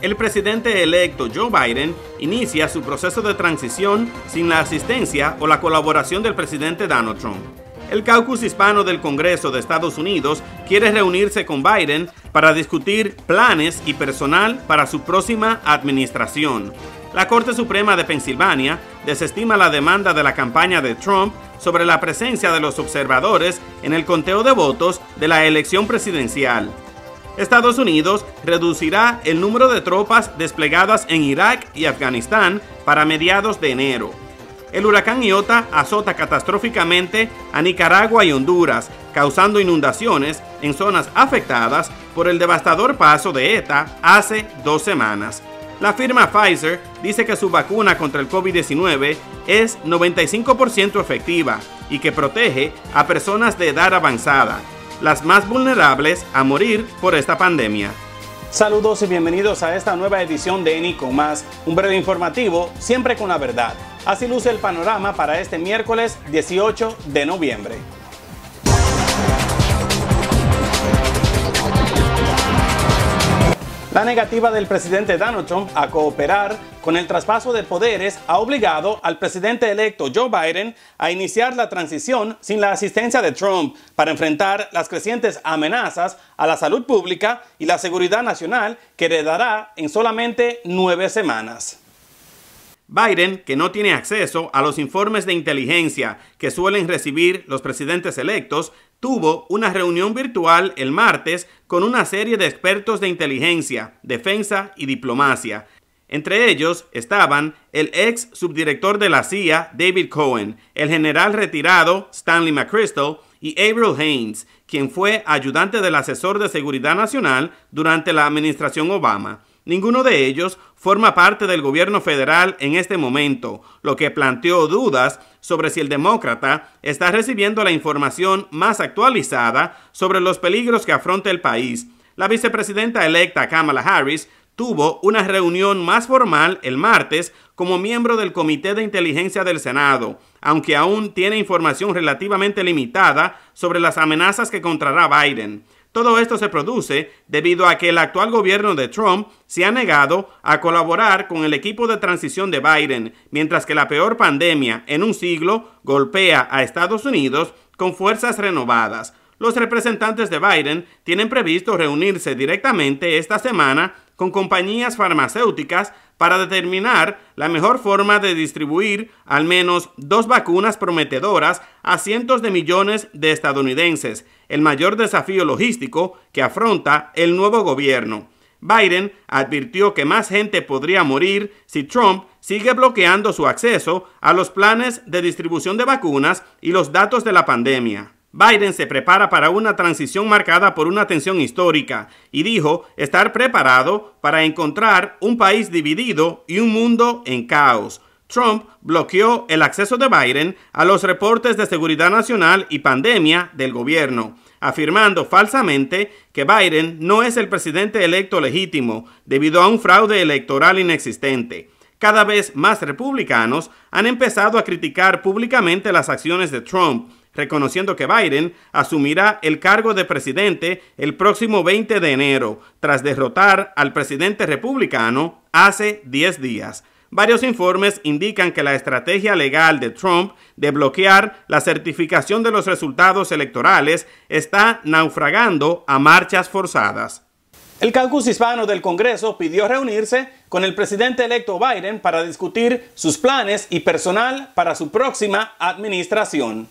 El presidente electo Joe Biden inicia su proceso de transición sin la asistencia o la colaboración del presidente Donald Trump. El caucus hispano del Congreso de Estados Unidos quiere reunirse con Biden para discutir planes y personal para su próxima administración. La Corte Suprema de Pensilvania desestima la demanda de la campaña de Trump sobre la presencia de los observadores en el conteo de votos de la elección presidencial. Estados Unidos reducirá el número de tropas desplegadas en Irak y Afganistán para mediados de enero. El huracán Iota azota catastróficamente a Nicaragua y Honduras, causando inundaciones en zonas afectadas por el devastador paso de ETA hace dos semanas. La firma Pfizer dice que su vacuna contra el COVID-19 es 95% efectiva y que protege a personas de edad avanzada, las más vulnerables a morir por esta pandemia. Saludos y bienvenidos a esta nueva edición de ENI más, un breve informativo, siempre con la verdad. Así luce el panorama para este miércoles 18 de noviembre. La negativa del presidente Donald Trump a cooperar con el traspaso de poderes ha obligado al presidente electo Joe Biden a iniciar la transición sin la asistencia de Trump para enfrentar las crecientes amenazas a la salud pública y la seguridad nacional que heredará en solamente nueve semanas. Biden, que no tiene acceso a los informes de inteligencia que suelen recibir los presidentes electos, tuvo una reunión virtual el martes con una serie de expertos de inteligencia, defensa y diplomacia. Entre ellos estaban el ex subdirector de la CIA, David Cohen, el general retirado, Stanley McChrystal, y Avril Haynes, quien fue ayudante del asesor de seguridad nacional durante la administración Obama. Ninguno de ellos forma parte del gobierno federal en este momento, lo que planteó dudas sobre si el demócrata está recibiendo la información más actualizada sobre los peligros que afronta el país. La vicepresidenta electa Kamala Harris tuvo una reunión más formal el martes como miembro del Comité de Inteligencia del Senado, aunque aún tiene información relativamente limitada sobre las amenazas que contrará Biden. Todo esto se produce debido a que el actual gobierno de Trump se ha negado a colaborar con el equipo de transición de Biden, mientras que la peor pandemia en un siglo golpea a Estados Unidos con fuerzas renovadas. Los representantes de Biden tienen previsto reunirse directamente esta semana con compañías farmacéuticas para determinar la mejor forma de distribuir al menos dos vacunas prometedoras a cientos de millones de estadounidenses, el mayor desafío logístico que afronta el nuevo gobierno. Biden advirtió que más gente podría morir si Trump sigue bloqueando su acceso a los planes de distribución de vacunas y los datos de la pandemia. Biden se prepara para una transición marcada por una tensión histórica y dijo estar preparado para encontrar un país dividido y un mundo en caos. Trump bloqueó el acceso de Biden a los reportes de seguridad nacional y pandemia del gobierno, afirmando falsamente que Biden no es el presidente electo legítimo debido a un fraude electoral inexistente. Cada vez más republicanos han empezado a criticar públicamente las acciones de Trump, reconociendo que Biden asumirá el cargo de presidente el próximo 20 de enero, tras derrotar al presidente republicano hace 10 días. Varios informes indican que la estrategia legal de Trump de bloquear la certificación de los resultados electorales está naufragando a marchas forzadas. El caucus hispano del Congreso pidió reunirse con el presidente electo Biden para discutir sus planes y personal para su próxima administración.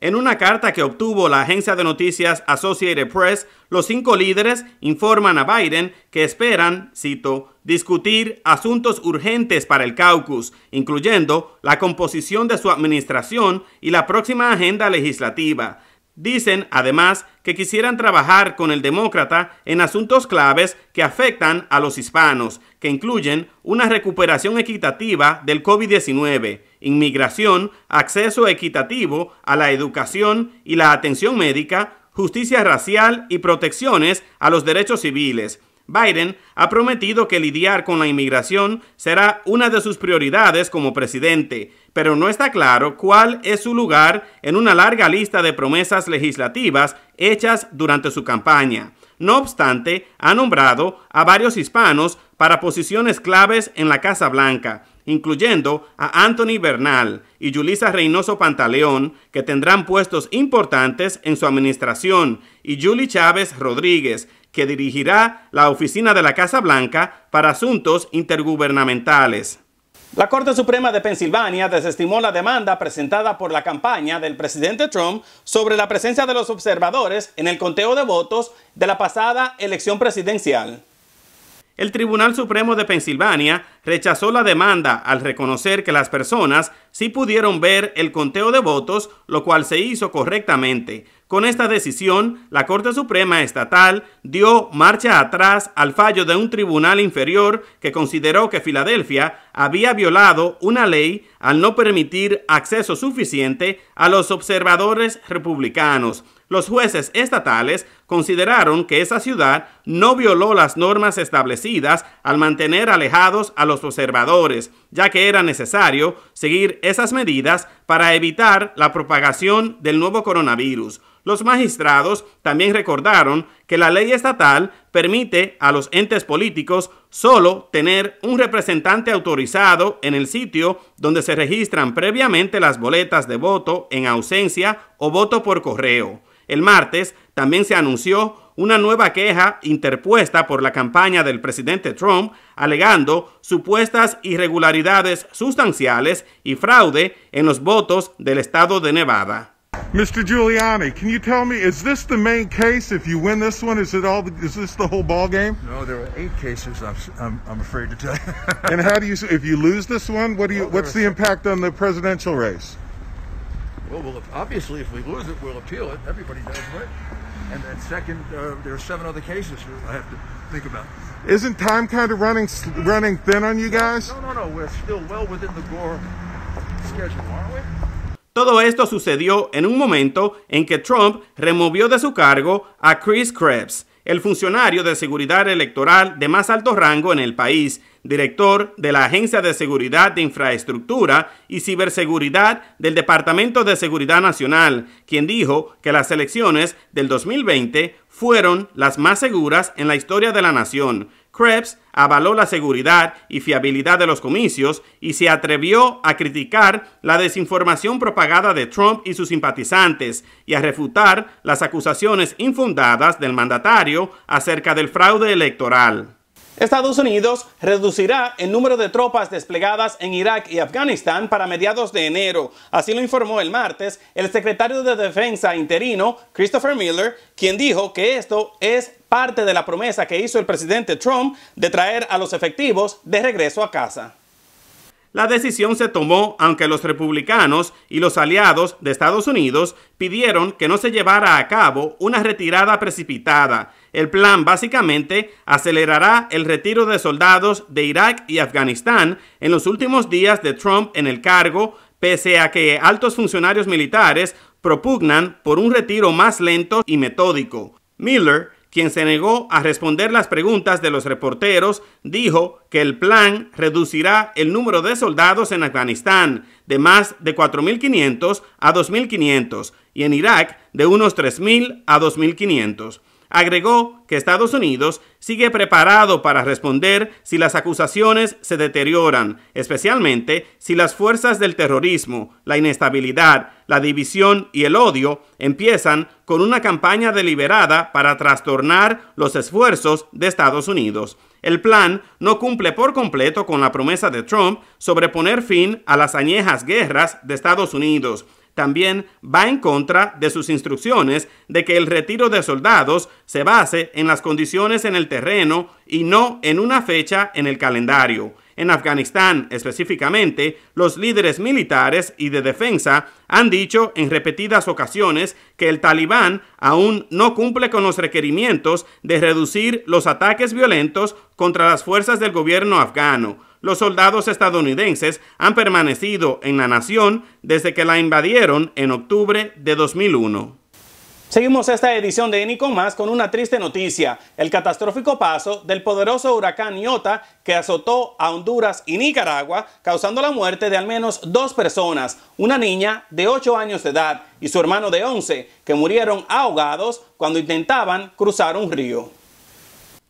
En una carta que obtuvo la agencia de noticias Associated Press, los cinco líderes informan a Biden que esperan, cito, discutir asuntos urgentes para el caucus, incluyendo la composición de su administración y la próxima agenda legislativa. Dicen, además, que quisieran trabajar con el demócrata en asuntos claves que afectan a los hispanos, que incluyen una recuperación equitativa del COVID-19, inmigración, acceso equitativo a la educación y la atención médica, justicia racial y protecciones a los derechos civiles. Biden ha prometido que lidiar con la inmigración será una de sus prioridades como presidente, pero no está claro cuál es su lugar en una larga lista de promesas legislativas hechas durante su campaña. No obstante, ha nombrado a varios hispanos para posiciones claves en la Casa Blanca, incluyendo a Anthony Bernal y Julisa Reynoso Pantaleón, que tendrán puestos importantes en su administración, y Julie Chávez Rodríguez, que dirigirá la oficina de la Casa Blanca para asuntos intergubernamentales. La Corte Suprema de Pensilvania desestimó la demanda presentada por la campaña del presidente Trump sobre la presencia de los observadores en el conteo de votos de la pasada elección presidencial. El Tribunal Supremo de Pensilvania rechazó la demanda al reconocer que las personas sí pudieron ver el conteo de votos, lo cual se hizo correctamente. Con esta decisión, la Corte Suprema Estatal dio marcha atrás al fallo de un tribunal inferior que consideró que Filadelfia había violado una ley al no permitir acceso suficiente a los observadores republicanos. Los jueces estatales consideraron que esa ciudad no violó las normas establecidas al mantener alejados a los observadores ya que era necesario seguir esas medidas para evitar la propagación del nuevo coronavirus. Los magistrados también recordaron que la ley estatal permite a los entes políticos solo tener un representante autorizado en el sitio donde se registran previamente las boletas de voto en ausencia o voto por correo. El martes también se anunció una nueva queja interpuesta por la campaña del presidente Trump alegando supuestas irregularidades sustanciales y fraude en los votos del estado de Nevada. Mr. Giuliani, can you tell me, is this the main case? If you win this one, is it all? Is this the whole ball game? No, there are eight cases. I'm, I'm, afraid to tell you. and how do you? If you lose this one, what do you? what's the impact on the presidential race? Well, obviously, if we lose it, we'll appeal it. Everybody does, right? And then second, uh, there are seven other cases I have to think about. Isn't time kind of running running thin on you guys? No, no, no. We're still well within the gore schedule, aren't we? Todo esto sucedió en un momento en que Trump removió de su cargo a Chris Krebs, el funcionario de seguridad electoral de más alto rango en el país, director de la Agencia de Seguridad de Infraestructura y Ciberseguridad del Departamento de Seguridad Nacional, quien dijo que las elecciones del 2020 fueron las más seguras en la historia de la nación, Krebs avaló la seguridad y fiabilidad de los comicios y se atrevió a criticar la desinformación propagada de Trump y sus simpatizantes y a refutar las acusaciones infundadas del mandatario acerca del fraude electoral. Estados Unidos reducirá el número de tropas desplegadas en Irak y Afganistán para mediados de enero, así lo informó el martes el secretario de Defensa interino Christopher Miller, quien dijo que esto es parte de la promesa que hizo el presidente Trump de traer a los efectivos de regreso a casa. La decisión se tomó aunque los republicanos y los aliados de Estados Unidos pidieron que no se llevara a cabo una retirada precipitada. El plan básicamente acelerará el retiro de soldados de Irak y Afganistán en los últimos días de Trump en el cargo, pese a que altos funcionarios militares propugnan por un retiro más lento y metódico. Miller quien se negó a responder las preguntas de los reporteros, dijo que el plan reducirá el número de soldados en Afganistán de más de 4.500 a 2.500 y en Irak de unos 3.000 a 2.500. Agregó que Estados Unidos sigue preparado para responder si las acusaciones se deterioran, especialmente si las fuerzas del terrorismo, la inestabilidad, la división y el odio empiezan con una campaña deliberada para trastornar los esfuerzos de Estados Unidos. El plan no cumple por completo con la promesa de Trump sobre poner fin a las añejas guerras de Estados Unidos, también va en contra de sus instrucciones de que el retiro de soldados se base en las condiciones en el terreno y no en una fecha en el calendario. En Afganistán específicamente, los líderes militares y de defensa han dicho en repetidas ocasiones que el talibán aún no cumple con los requerimientos de reducir los ataques violentos contra las fuerzas del gobierno afgano los soldados estadounidenses han permanecido en la nación desde que la invadieron en octubre de 2001. Seguimos esta edición de Enico Más con una triste noticia, el catastrófico paso del poderoso huracán Iota que azotó a Honduras y Nicaragua, causando la muerte de al menos dos personas, una niña de 8 años de edad y su hermano de 11, que murieron ahogados cuando intentaban cruzar un río.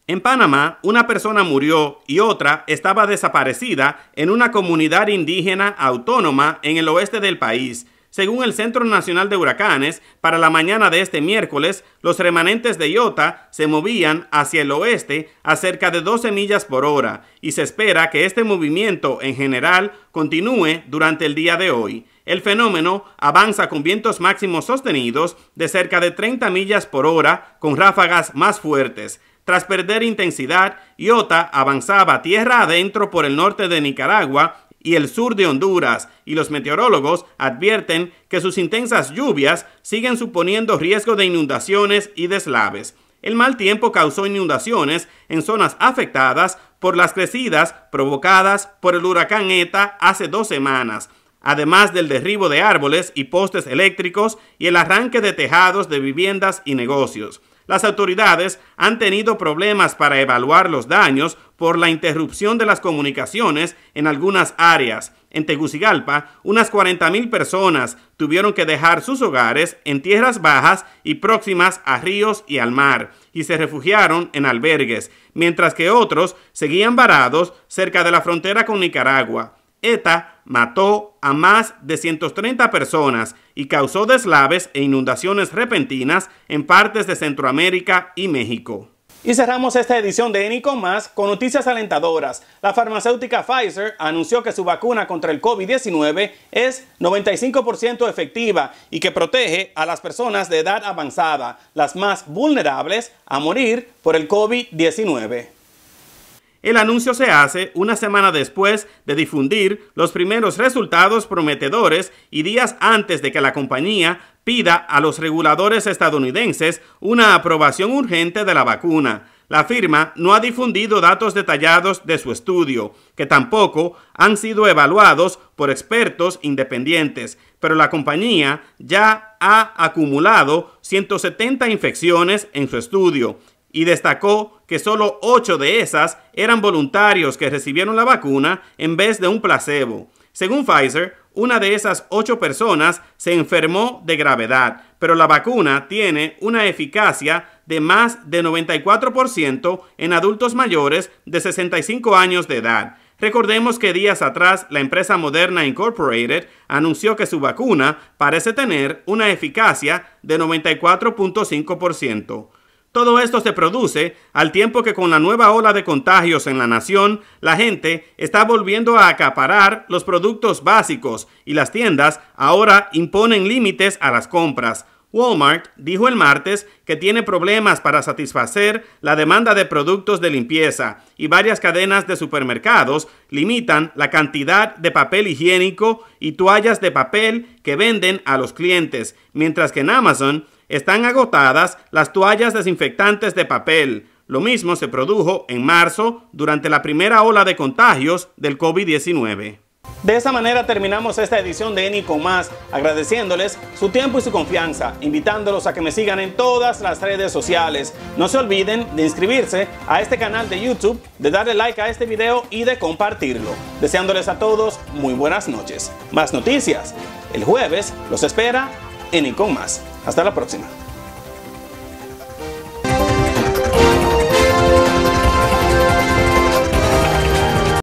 En Panamá, una persona murió y otra estaba desaparecida en una comunidad indígena autónoma en el oeste del país. Según el Centro Nacional de Huracanes, para la mañana de este miércoles, los remanentes de Iota se movían hacia el oeste a cerca de 12 millas por hora y se espera que este movimiento en general continúe durante el día de hoy. El fenómeno avanza con vientos máximos sostenidos de cerca de 30 millas por hora con ráfagas más fuertes. Tras perder intensidad, Iota avanzaba tierra adentro por el norte de Nicaragua y el sur de Honduras, y los meteorólogos advierten que sus intensas lluvias siguen suponiendo riesgo de inundaciones y deslaves. El mal tiempo causó inundaciones en zonas afectadas por las crecidas provocadas por el huracán ETA hace dos semanas, además del derribo de árboles y postes eléctricos y el arranque de tejados de viviendas y negocios. Las autoridades han tenido problemas para evaluar los daños por la interrupción de las comunicaciones en algunas áreas. En Tegucigalpa, unas 40.000 personas tuvieron que dejar sus hogares en tierras bajas y próximas a ríos y al mar, y se refugiaron en albergues, mientras que otros seguían varados cerca de la frontera con Nicaragua. ETA mató a más de 130 personas y causó deslaves e inundaciones repentinas en partes de Centroamérica y México. Y cerramos esta edición de Enico Más con noticias alentadoras. La farmacéutica Pfizer anunció que su vacuna contra el COVID-19 es 95% efectiva y que protege a las personas de edad avanzada, las más vulnerables a morir por el COVID-19. El anuncio se hace una semana después de difundir los primeros resultados prometedores y días antes de que la compañía pida a los reguladores estadounidenses una aprobación urgente de la vacuna. La firma no ha difundido datos detallados de su estudio, que tampoco han sido evaluados por expertos independientes, pero la compañía ya ha acumulado 170 infecciones en su estudio y destacó que solo 8 de esas eran voluntarios que recibieron la vacuna en vez de un placebo. Según Pfizer, una de esas ocho personas se enfermó de gravedad, pero la vacuna tiene una eficacia de más de 94% en adultos mayores de 65 años de edad. Recordemos que días atrás la empresa Moderna Incorporated anunció que su vacuna parece tener una eficacia de 94.5%. Todo esto se produce al tiempo que con la nueva ola de contagios en la nación, la gente está volviendo a acaparar los productos básicos y las tiendas ahora imponen límites a las compras. Walmart dijo el martes que tiene problemas para satisfacer la demanda de productos de limpieza y varias cadenas de supermercados limitan la cantidad de papel higiénico y toallas de papel que venden a los clientes, mientras que en Amazon están agotadas las toallas desinfectantes de papel. Lo mismo se produjo en marzo durante la primera ola de contagios del COVID-19. De esa manera terminamos esta edición de Eni con más, agradeciéndoles su tiempo y su confianza, invitándolos a que me sigan en todas las redes sociales. No se olviden de inscribirse a este canal de YouTube, de darle like a este video y de compartirlo. Deseándoles a todos muy buenas noches. Más noticias. El jueves los espera Eni con más. Hasta la próxima.